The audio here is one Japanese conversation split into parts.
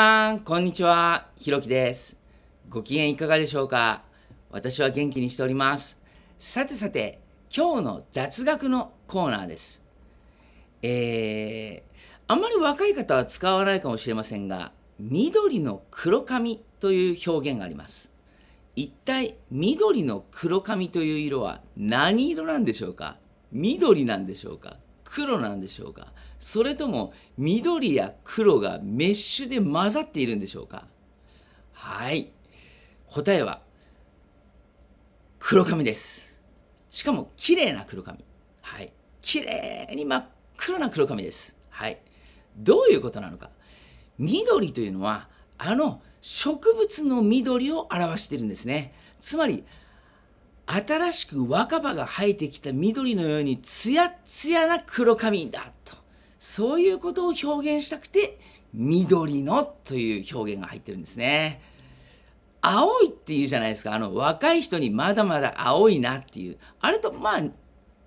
さん、こんにちは。ひろきです。ご機嫌いかがでしょうか私は元気にしております。さてさて、今日の雑学のコーナーです。えー、あんまり若い方は使わないかもしれませんが、緑の黒髪という表現があります。一体、緑の黒髪という色は何色なんでしょうか緑なんでしょうか黒なんでしょうかそれとも緑や黒がメッシュで混ざっているんでしょうかはい答えは黒髪ですしかも綺麗な黒髪はい綺麗に真っ黒な黒髪ですはいどういうことなのか緑というのはあの植物の緑を表しているんですねつまり新しく若葉が生えてきた緑のようにツヤツヤな黒髪だと。そういうことを表現したくて、緑のという表現が入ってるんですね。青いっていうじゃないですか。あの、若い人にまだまだ青いなっていう。あれと、まあ、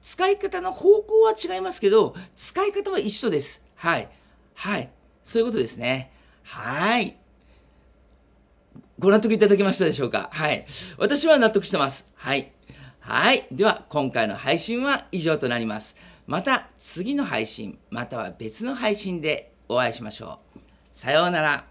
使い方の方向は違いますけど、使い方は一緒です。はい。はい。そういうことですね。はい。ご納得いただけましたでしょうかはい。私は納得してます。はい。はい。では、今回の配信は以上となります。また次の配信、または別の配信でお会いしましょう。さようなら。